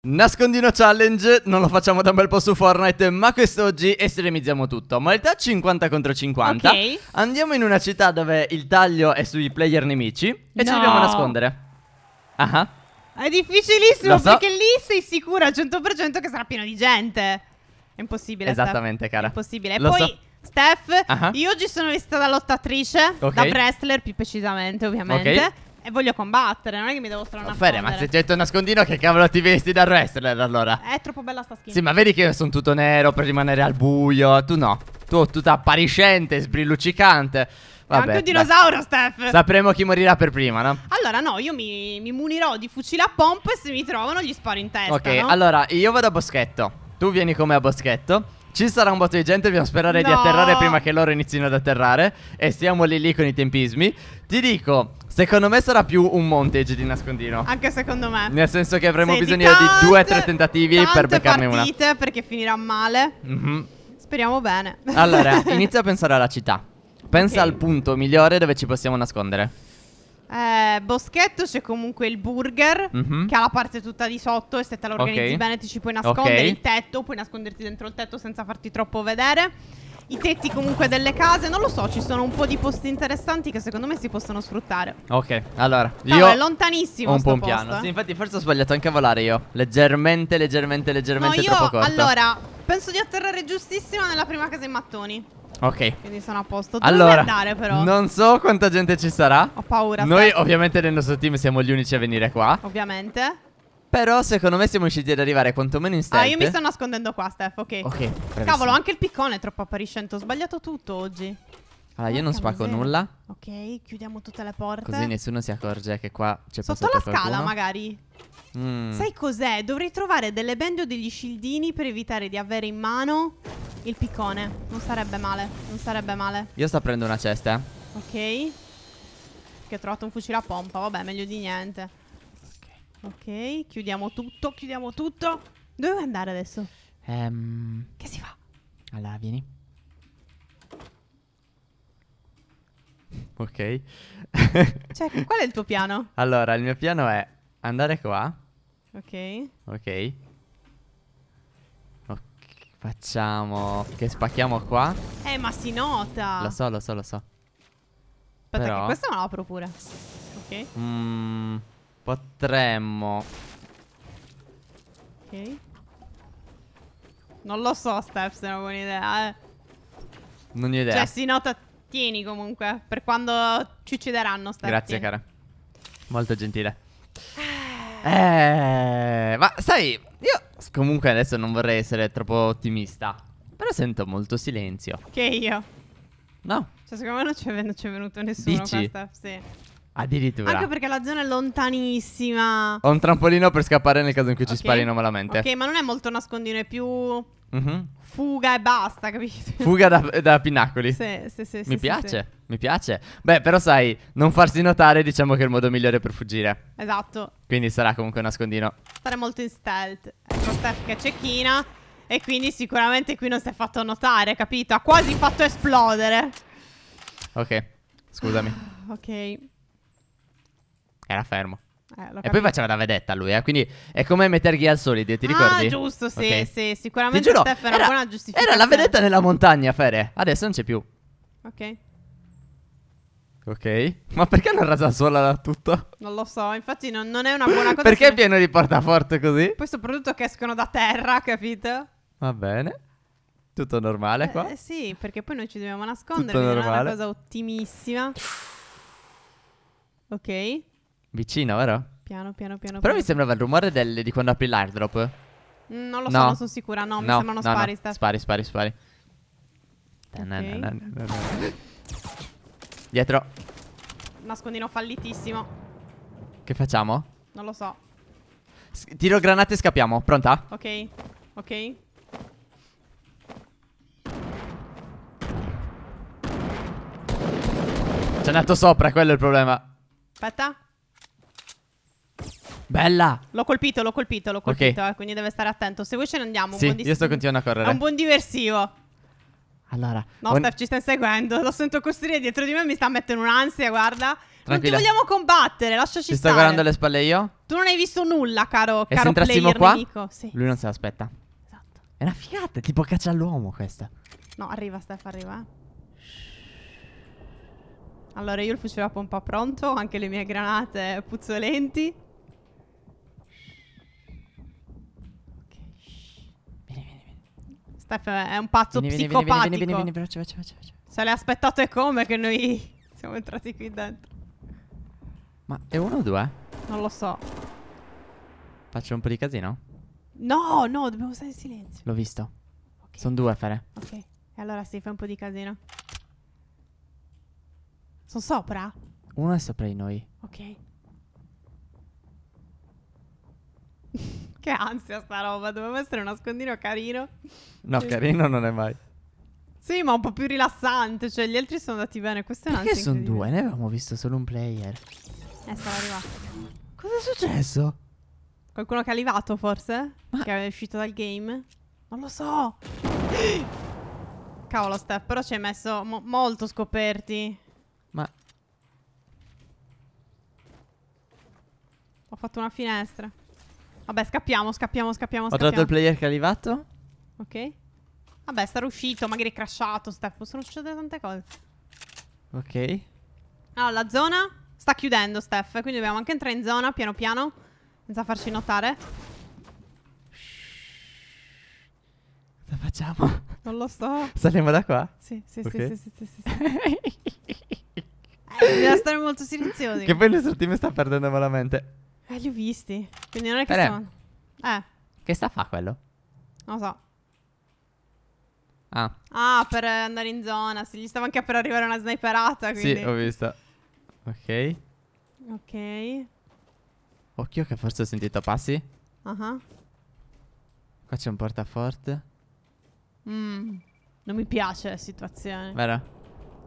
Nascondino challenge, non lo facciamo da un bel po' su Fortnite, ma quest'oggi estremizziamo tutto. Modalità 50 contro 50. Ok. Andiamo in una città dove il taglio è sui player nemici e ci dobbiamo nascondere. Ah, ah, È difficilissimo so. perché lì sei sicura al 100% che sarà pieno di gente. È impossibile. Steph. Esattamente, cara. È impossibile. E Lo Poi, so. Steph, Ah. ah. io oggi sono vestita da lottatrice, Ok. da wrestler più precisamente, ovviamente. Ok. E voglio combattere, non è che mi devo stranascondere. Oh, Fede, ma se getto il nascondino che cavolo ti vesti da wrestler allora? È troppo bella sta skin. Sì, ma vedi che io sono tutto nero per rimanere al buio, tu no. Tu tutta appariscente, sbrilluccicante. Vabbè, anche un dinosauro, Steph. Sapremo chi morirà per prima, no? Allora, no, io mi, mi munirò di fucile a pompa e se mi trovano gli sparo in testa. Ok, no? allora io vado a boschetto. Tu vieni come a boschetto. Ci sarà un botto di gente, dobbiamo sperare no. di atterrare prima che loro inizino ad atterrare. E stiamo lì lì con i tempismi. Ti dico, secondo me sarà più un montage di nascondino. Anche secondo me. Nel senso che avremo Senti, bisogno tante, di due o tre tentativi per beccarne una. partite perché finirà male. Mm-hmm. Speriamo bene. Allora, inizia a pensare alla città. Pensa okay. al punto migliore dove ci possiamo nascondere. Eh, boschetto c'è comunque il burger mm-hmm. che ha la parte tutta di sotto e se te la organizzi okay. bene ti ci puoi nascondere okay. il tetto, puoi nasconderti dentro il tetto senza farti troppo vedere. I tetti comunque delle case, non lo so, ci sono un po' di posti interessanti che secondo me si possono sfruttare. Ok, allora, no, io è lontanissimo un po' un piano. Eh. Sì, infatti forse ho sbagliato anche a volare io. Leggermente, leggermente, leggermente no, io, troppo corto. Allora, penso di atterrare giustissimo nella prima casa in mattoni. Ok. Quindi sono a posto. Dove allora, andare però? Non so quanta gente ci sarà. Ho paura. Noi aspetta. ovviamente nel nostro team siamo gli unici a venire qua. Ovviamente. Però secondo me siamo riusciti ad arrivare quantomeno in stealth. Ah, io mi sto nascondendo qua, Steph, ok. Ok. Bravissimo. Cavolo, anche il piccone è troppo appariscente. Ho sbagliato tutto oggi. Allora, io non spacco miseria. nulla. Ok, chiudiamo tutte le porte. Così nessuno si accorge che qua c'è posto Sotto la scala, magari. Mm. Sai cos'è? Dovrei trovare delle bende o degli scildini per evitare di avere in mano il piccone. Non sarebbe male. Non sarebbe male. Io sto prendendo una cesta. Eh. Ok. Che ho trovato un fucile a pompa. Vabbè, meglio di niente. Ok. Ok. Chiudiamo tutto. Chiudiamo tutto. Dove vuoi andare adesso? Ehm... Che si fa? Allora, vieni. Ok. cioè, qual è il tuo piano? Allora, il mio piano è andare qua. Ok. Ok. Facciamo che spacchiamo qua. Eh, ma si nota. Lo so, lo so, lo so. Aspetta, Però... che questa me la apro pure. Ok. Mm, potremmo. Ok. Non lo so, Steps, è una buona idea, eh. Non ho idea. Cioè, si nota. Tieni comunque, per quando ci uccideranno, Steph Grazie, tieni. cara. Molto gentile. Eh, eh ma sai, Comunque adesso non vorrei essere troppo ottimista. Però sento molto silenzio. Che io. No. Cioè, secondo me non c'è venuto, venuto nessuno. Dici? Questa, sì. Addirittura. Anche perché la zona è lontanissima. Ho un trampolino per scappare nel caso in cui okay. ci sparino malamente. Ok, ma non è molto nascondino, è più. Mm -hmm. Fuga e basta, capito? Fuga da, da pinnacoli. Sì, sì, sì. Mi sì, piace, sì. mi piace. Beh, però sai, non farsi notare diciamo che è il modo migliore per fuggire. Esatto. Quindi sarà comunque un nascondino. Stare molto in stealth. Steph che cecchina E quindi sicuramente qui non si è fatto notare, capito? Ha quasi fatto esplodere Ok, scusami Ok Era fermo eh, e poi faceva da vedetta lui, eh? quindi è come Metal Gear Solid, ti ricordi? Ah, giusto, sì, okay. sì, sicuramente giuro, Steph era, era buona giustificazione Era la vedetta nella montagna, Fere, adesso non c'è più Ok Ok. Ma perché non rasasola da tutto? Non lo so, infatti non, non è una buona cosa. perché è pieno di portaforte così? Poi soprattutto che escono da terra, capito? Va bene. Tutto normale qua? Eh, sì, perché poi noi ci dobbiamo nascondere, Tutto non è una cosa ottimissima. Ok. Vicino, vero? Piano, piano, piano. Però piano. mi sembrava il rumore del, di quando apri l'airdrop. Mm, non lo no. so, non sono sicura. No, no mi sembrano no, spari. No. Spari, spari, spari. Okay. Dietro. Nascondino fallitissimo. Che facciamo? Non lo so. S tiro granate e scappiamo. Pronta? Ok. Ok. C'è andato sopra, quello è il problema. Aspetta. Bella. L'ho colpito, l'ho colpito, l'ho colpito. Okay. Eh, quindi deve stare attento. Se vuoi ce ne andiamo. Sì, io sto continuando a correre. È un buon diversivo. Allora, no, on... Steph, ci stai seguendo. Lo sento costruire dietro di me, mi sta mettendo un'ansia, guarda. Tranquilla. Non ti vogliamo combattere, lasciaci Ti sto stare. guardando le spalle io? Tu non hai visto nulla, caro, e caro se player qua, Sì. Lui non se l'aspetta. Esatto. È una figata, tipo caccia all'uomo questa. No, arriva Steph, arriva. Eh. Allora, io il fucile a pompa pronto, anche le mie granate puzzolenti. Steph è un pazzo vieni, psicopatico. Vieni, vieni, vieni, vieni, veloce, veloce. Se l'hai aspettato è come che noi siamo entrati qui dentro. Ma è uno o due? Non lo so. Faccio un po' di casino? No, no, dobbiamo stare in silenzio. L'ho visto. Okay. Sono due, Fere. Ok. E allora sì, fai un po' di casino. Sono sopra? Uno è sopra di noi. Ok. Che ansia sta roba, doveva essere un nascondino carino. No, carino non è mai. Sì, ma un po' più rilassante, cioè gli altri sono andati bene, questo è un Perché sono due? Ne avevamo visto solo un player. Eh, stava arrivato. Cosa è successo? Qualcuno che è arrivato forse? Ma... Che è uscito dal game? Non lo so. Cavolo, Steph, però ci hai messo mo molto scoperti. Ma... Ho fatto una finestra. Vabbè, scappiamo, scappiamo, scappiamo. Ho scappiamo. dato il player che è arrivato. Ok. Vabbè, sarà uscito, magari è crashato. Sta... Possono succedere tante cose. Ok. Allora, la zona sta chiudendo, Steph. Quindi dobbiamo anche entrare in zona piano piano. Senza farci notare. Cosa facciamo? Non lo so. Saliamo da qua? Sì, sì, okay. sì, sì, sì, sì, sì. Eh, bisogna stare molto silenziosi. Che poi il nostro team sta perdendo malamente. Eh, li ho visti. Quindi non è che Però... sono... Eh. Che sta a fa quello? Non lo so. Ah. Ah, per andare in zona. Se gli stava anche per arrivare una sniperata, quindi... Sì, ho visto. Ok. Ok. Occhio che forse ho sentito passi. Ah. Uh-huh. Qua c'è un portaforte. Mm. Non mi piace la situazione. Vero?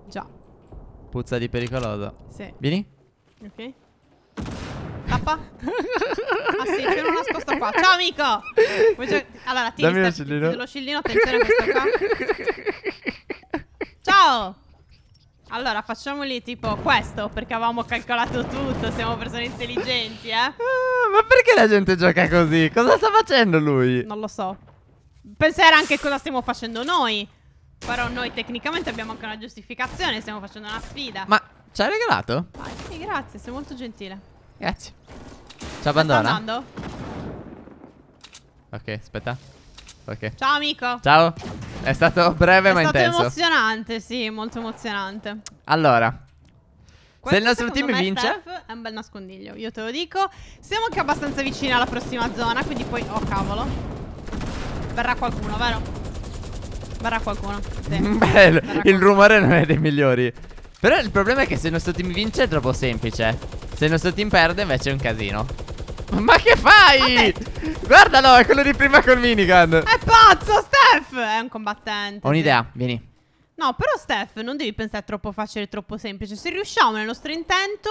Già. Puzza di pericoloso. Sì. Vieni? Ok. Tappa. Ah sì, c'è una nascosta qua. Ciao amico! allora, ti lo scillino. Dello scillino, attenzione questo qua. Ciao! Allora, facciamoli tipo questo, perché avevamo calcolato tutto, siamo persone intelligenti, eh? Ah, ma perché la gente gioca così? Cosa sta facendo lui? Non lo so. Pensare anche cosa stiamo facendo noi. Però noi tecnicamente abbiamo anche una giustificazione, stiamo facendo una sfida. Ma ci hai regalato? Ah, sì, grazie, sei molto gentile. Grazie. Ci abbandona. Ok, aspetta. Ok. Ciao amico. Ciao. È stato breve è ma stato intenso. È stato emozionante, sì, molto emozionante. Allora, questo se il nostro team vince Steph, è un bel nascondiglio, io te lo dico. Siamo anche abbastanza vicini alla prossima zona, quindi poi oh cavolo. Verrà qualcuno, vero? Verrà qualcuno. Sì. Bello, il rumore non è dei migliori. Però il problema è che se il nostro team vince è troppo semplice. Se il nostro team perde invece è un casino Ma che fai? Vabbè. Guardalo, è quello di prima col minigun È pazzo, Steph! È un combattente Ho un'idea, vieni No, però Steph, non devi pensare troppo facile, troppo semplice Se riusciamo nel nostro intento,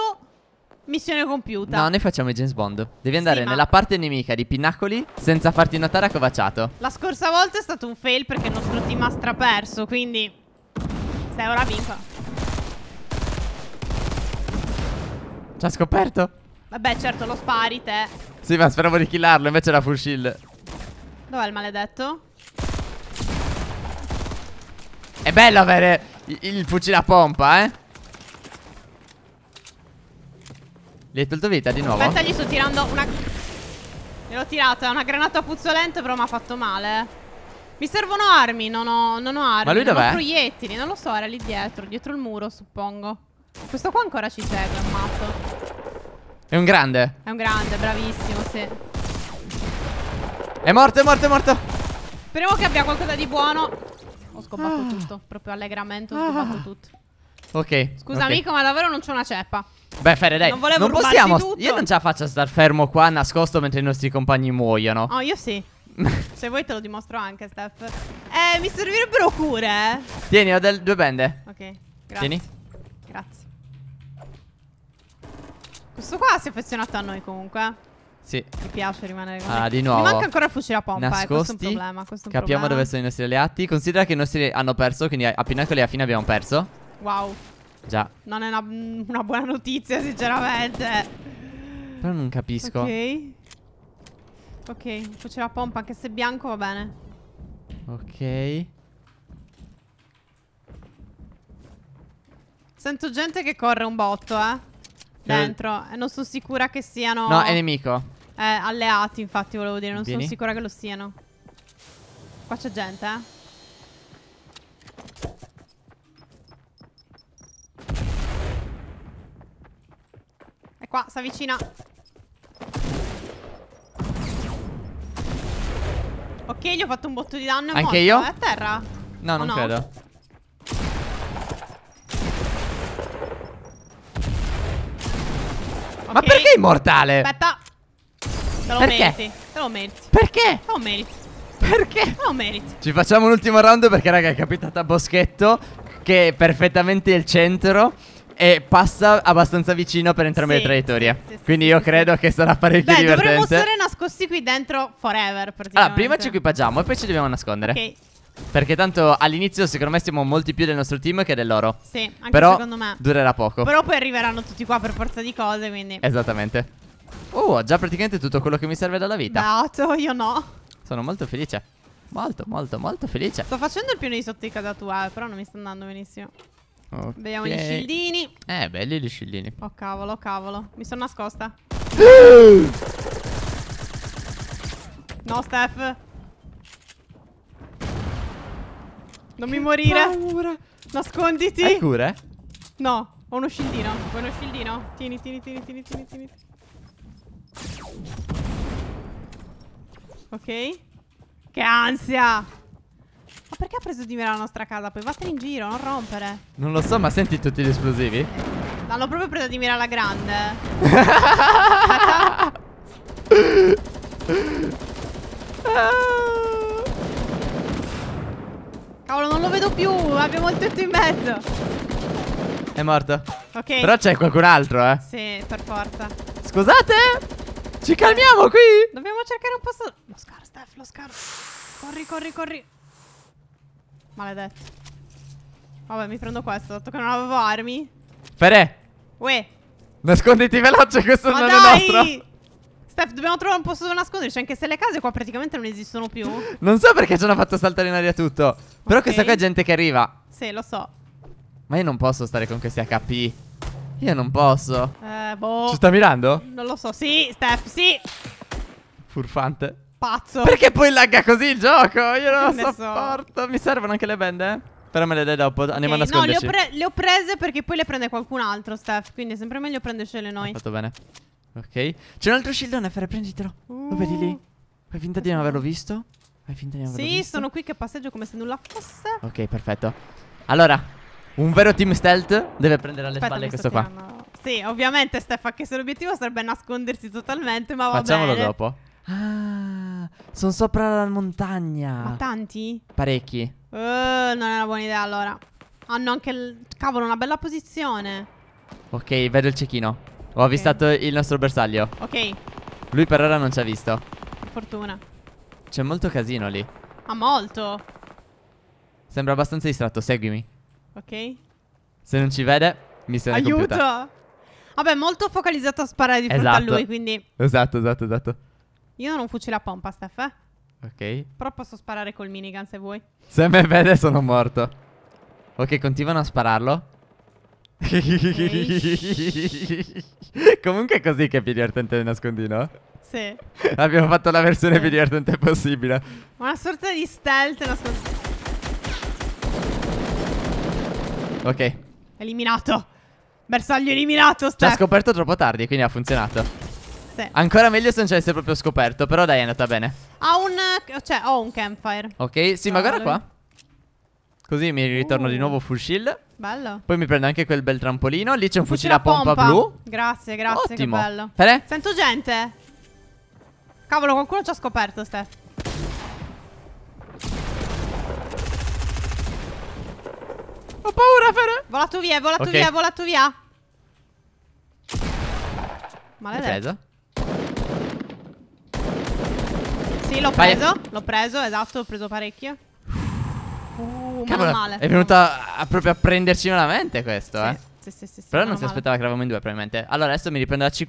missione compiuta No, noi facciamo i James Bond Devi andare sì, nella parte nemica di Pinnacoli senza farti notare accovacciato La scorsa volta è stato un fail perché il nostro team ha straperso, quindi... Stai ora vinco Ci ha scoperto? Vabbè, certo, lo spari, te. Sì, ma speravo di killarlo, invece era full shield. Dov'è il maledetto? È bello avere il, fucile a pompa, eh. Gli hai tolto vita di nuovo? Aspetta, gli sto tirando una... L'ho tirata, una granata puzzolente, però mi ha fatto male. Mi servono armi, non ho, non ho armi. Ma lui dov'è? proiettili, non lo so, era lì dietro, dietro il muro, suppongo. Questo qua ancora ci segue, ammazzo. È un grande. È un grande, bravissimo, sì. È morto, è morto, è morto. Speriamo che abbia qualcosa di buono. Ho scopato ah. tutto, proprio allegramente ho scopato ah. tutto. Ok. Scusa okay. amico, ma davvero non c'è una ceppa. Beh, Fede, dai. Non, non possiamo. Tutto. Io non ce la faccio star fermo qua nascosto mentre i nostri compagni muoiono. Oh, io sì. Se vuoi te lo dimostro anche, Steph. Eh, mi servirebbero cure. Eh. Tieni, ho due bende. Ok, grazie. Tieni. Grazie. Questo qua si è affezionato a noi comunque. Sì. Mi piace rimanere con Ah, di nuovo. Mi manca ancora il fucile a pompa. Nascosti, eh, questo è un problema. È un capiamo problema. dove sono i nostri alleati. Considera che i nostri hanno perso, quindi appena con a fine abbiamo perso. Wow. Già. Non è una, una buona notizia, sinceramente. Però non capisco. Ok. Ok, fucile a pompa, anche se bianco va bene. Ok. Sento gente che corre un botto, eh dentro. Eh, non sono sicura che siano. No, è nemico. Eh, alleati, infatti, volevo dire. Non Vieni. sono sicura che lo siano. Qua c'è gente, eh. È qua, si avvicina. Ok, gli ho fatto un botto di danno. Anche morto. io? È eh, a terra. No, non no? credo. Okay. Ma perché immortale? Aspetta. Te lo perché? meriti. Te lo meriti. Perché? Te lo meriti. Perché? Te lo meriti. Ci facciamo un ultimo round perché, raga, è capitata a Boschetto. Che è perfettamente il centro. E passa abbastanza vicino per entrambe sì, le traiettorie. Sì, sì, Quindi io credo che sarà parecchio Beh, divertente. Beh, dovremmo essere nascosti qui dentro forever. Allora, ah, prima ci equipaggiamo e poi ci dobbiamo nascondere. Ok. Perché tanto all'inizio secondo me siamo molti più del nostro team che del loro. Sì, anche Però secondo me. durerà poco. Però poi arriveranno tutti qua per forza di cose, quindi... Esattamente. Oh, ho già praticamente tutto quello che mi serve dalla vita. Dato, io no. Sono molto felice. Molto, molto, molto felice. Sto facendo il piano di sotto di casa tua, eh, però non mi sta andando benissimo. Okay. Vediamo gli scildini. Eh, belli gli scildini. Oh cavolo, cavolo. Mi sono nascosta. no, Steph. Non mi morire. Paura. Nasconditi. Hai cure? No, ho uno scildino. Vuoi uno scildino? Tieni, tieni, tieni, tieni, tieni, tieni. Ok. Che ansia. Ma perché ha preso di me la nostra casa? Poi vattene in giro, non rompere. Non lo so, ma senti tutti gli esplosivi? L'hanno proprio preso di mira la grande. ah. Cavolo, non lo vedo più. Abbiamo il tetto in mezzo. È morto. Ok. Però c'è qualcun altro, eh. Sì, per forza. Scusate? Ci calmiamo qui? Dobbiamo cercare un posto. Lo scar, Steph, lo scar. Corri, corri, corri. Maledetto. Vabbè, mi prendo questo, dato che non avevo armi. Fere. Uè. Nasconditi veloce, questo Ma non dai! è nostro. Pef, dobbiamo trovare un posto dove nasconderci, anche se le case qua praticamente non esistono più. non so perché ci hanno fatto saltare in aria tutto. Però okay. questa qua è gente che arriva. Sì, lo so. Ma io non posso stare con questi HP. Io non posso. Eh, boh. Ci sta mirando? Non lo so. Sì, Steph, sì. Furfante. Pazzo. Perché poi lagga così il gioco? Io non lo sopporto. So. Mi servono anche le bende? Però me le dai dopo, andiamo okay, a nasconderci No, le ho, le ho, prese perché poi le prende qualcun altro, Steph Quindi è sempre meglio prendercele noi Ho fatto bene Ok C'è un altro shieldone Fere prenditelo uh. Lo vedi lì Fai finta di non averlo visto Fai finta di non averlo sì, visto Sì sono qui che passeggio come se nulla fosse Ok perfetto Allora Un vero team stealth Deve prendere alle Aspetta, spalle questo qua hanno... Sì ovviamente Steffa Che se l'obiettivo sarebbe nascondersi totalmente Ma va Facciamolo bene dopo Ah, sono sopra la montagna. Ma tanti? Parecchi. Uh, non è una buona idea allora. Hanno anche il... Cavolo, una bella posizione. Ok, vedo il cecchino. Ho avvistato il nostro bersaglio. Ok. Lui per ora non ci ha visto. Fortuna. C'è molto casino lì. Ma ah, molto. Sembra abbastanza distratto, seguimi. Ok. Se non ci vede, mi sarà Aiuto. Compiuta. Vabbè, molto focalizzato a sparare di fronte esatto. a lui, quindi... Esatto, esatto, esatto. Io non ho un fucile a pompa, Steph, eh. Ok. Però posso sparare col minigun se vuoi. Se me vede sono morto. Ok, continuano a spararlo. Comunque è così che è più divertente il nascondino. Sì. Abbiamo fatto la versione sì. più divertente possibile. Una sorta di stealth nascondino. Ok. Eliminato. Bersaglio eliminato, Steph. L'ha scoperto troppo tardi, quindi ha funzionato. Sì. Ancora meglio se non ci avesse proprio scoperto, però dai, è andata bene. Ha un... cioè, ho un campfire. Ok, sì, oh, ma guarda allora. Ah, qua. Così mi ritorno uh. di nuovo full shield. Bello. Poi mi prendo anche quel bel trampolino. Lì c'è un fucile, fucile a pompa, pompa, blu. Grazie, grazie. Ottimo. Che bello. Fere? Sento gente. Cavolo, qualcuno ci ha scoperto, Ste. Ho paura, Fere. Volato via, volato okay. via, volato via. Maledetto. L'hai preso? Sì, l'ho preso. L'ho preso, esatto, ho preso parecchio meno male. È venuta a, proprio a prenderci veramente questo, sì. eh. Sì, sì, sì, sì, Però non si aspettava che eravamo in due, probabilmente. Allora, adesso mi riprendo la C4.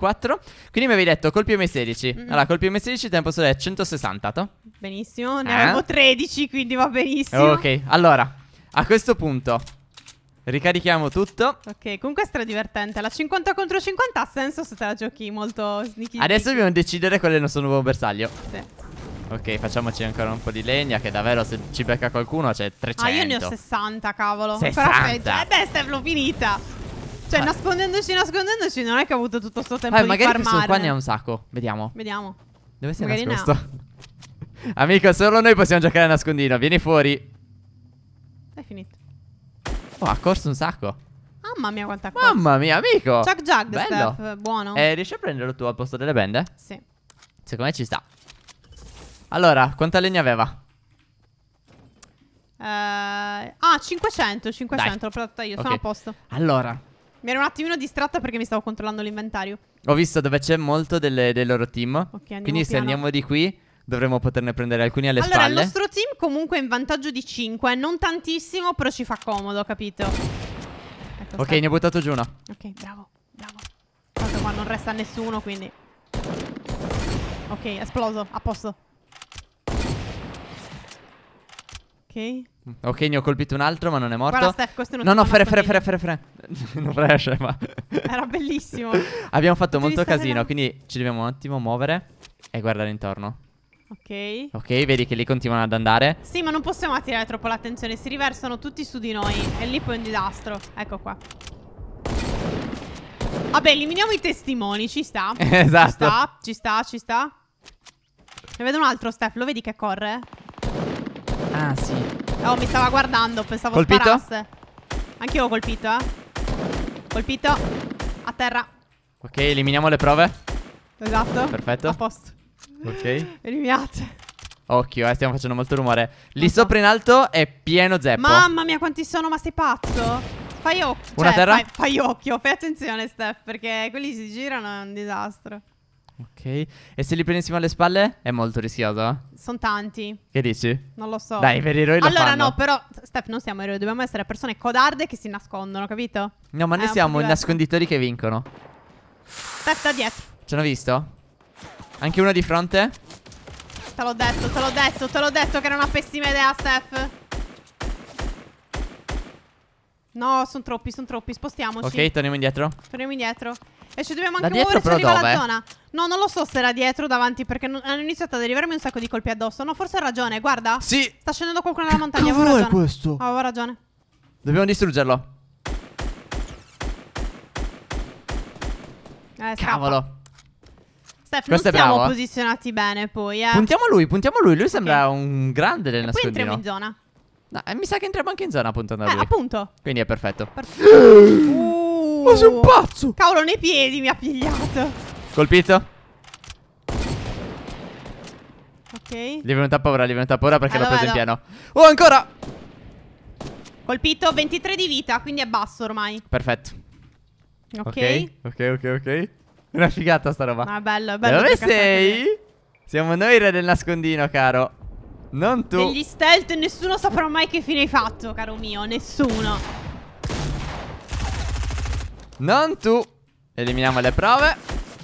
Quindi mi avevi detto colpi M16. Mm -hmm. Allora, colpi M16, tempo solo è 160. To? Benissimo, ne eh? avevo 13, quindi va benissimo. Ok, allora, a questo punto. Ricarichiamo tutto. Ok, comunque è stra divertente. La 50 contro 50 ha senso se te la giochi molto sneaky. Adesso dobbiamo decidere qual è il nostro nuovo bersaglio. Sì. Ok, facciamoci ancora un po' di legna. Che davvero se ci becca qualcuno c'è 300. Ah, io ne ho 60, cavolo. 60? Eh beh, Steph, l'ho finita. Cioè, ah. nascondendoci, nascondendoci, non è che ho avuto tutto questo tempo eh, di farmare. Ma magari qua ne ha un sacco. Vediamo. Vediamo. Dove sei magari nascosto? No. Amico, solo noi possiamo giocare a nascondino. Vieni fuori. È finito. Oh, ha corso un sacco. Mamma mia, quanta cosa. Mamma mia, amico. Chuck Jug, Bello. Steph. Buono. Eh, riesci a prenderlo tu al posto delle bende? Sì. Secondo me ci sta. Allora, quanta legna aveva? Uh, ah, 500, 500 l'ho portata io, okay. sono a posto. Allora. Mi ero un attimino distratta perché mi stavo controllando l'inventario. Ho visto dove c'è molto delle, del loro team. Okay, Quindi piano. se andiamo di qui dovremmo poterne prendere alcuni alle allora, spalle. Allora, il nostro team comunque è in vantaggio di 5, non tantissimo, però ci fa comodo, capito? Ecco, ok, sta. ne ho buttato giù uno. Ok, bravo, bravo. Tanto qua non resta nessuno, quindi... Ok, esploso, a posto. Ok. Ok, ne ho colpito un altro, ma non è morto. Guarda, Steph, questo non No, no, fre, fre, fre, fre, fre. non fresce, ma. Era bellissimo. Abbiamo fatto Tutti molto casino, quindi ci dobbiamo un attimo muovere e guardare intorno. Ok. Ok, vedi che lì continuano ad andare. Sì, ma non possiamo attirare troppo l'attenzione. Si riversano tutti su di noi. E lì poi è un disastro. Ecco qua. Vabbè, eliminiamo i testimoni. Ci sta. esatto. Ci sta, esatto. ci sta, ci sta. Ne vedo un altro, Steph. Lo vedi che corre? Ah, sì. Oh, mi stava guardando, pensavo colpito? sparasse. Anch'io ho colpito, eh. Colpito. A terra. Ok, eliminiamo le prove. Esatto. Perfetto. A posto. Ok. Eliminate. Occhio, eh, stiamo facendo molto rumore. Lì Mamma. sopra in alto è pieno zeppo. Mamma mia, quanti sono, ma sei pazzo? Fai occhio. Cioè, terra? Fai, fai occhio, fai attenzione, Steph, perché quelli si girano, è un disastro. Ok. E se li prendessimo alle spalle? È molto rischioso. Eh? Sono tanti. Che dici? Non lo so. Dai, per eroi lo Allora fanno. no, però Steph, non siamo eroi, dobbiamo essere persone codarde che si nascondono, capito? No, ma È noi siamo i nasconditori che vincono. Steph da dietro. Ce hanno visto? Anche uno di fronte? Te l'ho detto, te l'ho detto, te l'ho detto che era una pessima idea, Steph. No, sono troppi, sono troppi. Spostiamoci. Ok, torniamo indietro. Torniamo indietro. E ci dobbiamo anche da muovere, ci arriva dove? la zona. No, non lo so se era dietro o davanti, perché non, hanno iniziato ad arrivarmi un sacco di colpi addosso. No, forse ha ragione, guarda. Sì. Sta scendendo qualcuno dalla montagna, Ma dove è questo? Avevo ragione. Dobbiamo distruggerlo. Eh, Cavolo. Steph, Questo non siamo bravo. posizionati bene poi, eh. Puntiamo lui, puntiamo a lui. Lui okay. sembra un grande del e nascondino. Poi entriamo in zona. No, eh, mi sa che entriamo anche in zona puntando a lui. Eh, appunto. Quindi è perfetto. perfetto. Uh, ma sei un uh. pazzo! Cavolo, nei piedi mi ha pigliato. Colpito. Ok. Gli è venuta paura, gli è venuta paura perché l'ho preso in pieno. Oh, ancora! Colpito 23 di vita, quindi è basso ormai. Perfetto. Ok. Ok, ok, ok. Una figata sta roba. Ma ah, bello, bello. Dove sei? Siamo noi re del nascondino, caro. Non tu. Degli stealth nessuno saprà mai che fine hai fatto, caro mio. Nessuno. Non tu. Eliminiamo le prove.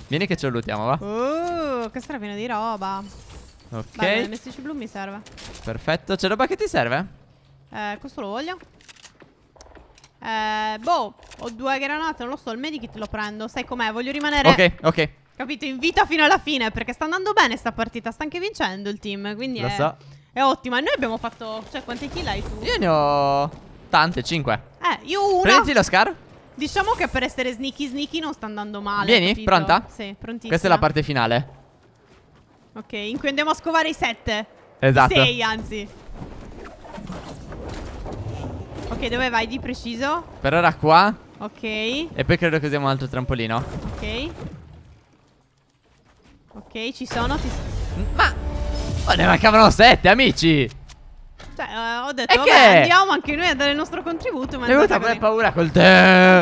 Vieni che ce lo lootiamo, va. Uh, questo era pieno di roba. Ok. Vabbè, il mestici blu mi serve. Perfetto. C'è roba che ti serve? Eh, questo lo voglio. Eh, boh, ho due granate, non lo so, il medikit lo prendo. Sai com'è? Voglio rimanere... Ok, ok. Capito, in vita fino alla fine, perché sta andando bene sta partita, sta anche vincendo il team, quindi... Lo è... so. È ottima. Noi abbiamo fatto... Cioè, quante kill hai tu? Io ne ho... Tante, 5. Eh, io una... Prendi la scar. Diciamo che per essere sneaky sneaky non sta andando male. Vieni, capito? pronta? Sì, prontissima. Questa è la parte finale. Ok, in cui andiamo a scovare i 7. Esatto. 6, anzi. Ok, dove vai di preciso? Per ora qua. Ok. E poi credo che usiamo un altro trampolino. Ok. Ok, ci sono. Ti... Ma ma ne mancavano sette, amici! Cioè, eh, ho detto, vabbè, che? andiamo anche noi a dare il nostro contributo. Ma è venuta pure paura col te.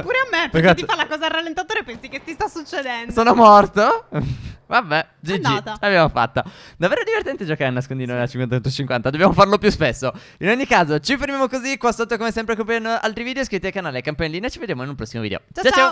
Pure a me, perché Ragazzi... ti fa la cosa al rallentatore e pensi che ti sta succedendo. Sono morto? Vabbè, GG, l'abbiamo fatta. Davvero divertente giocare a nascondino nella 50 dobbiamo farlo più spesso. In ogni caso, ci fermiamo così. Qua sotto, come sempre, coprendo altri video. Iscriviti al canale, campanellina. Ci vediamo in un prossimo video. ciao. ciao. ciao.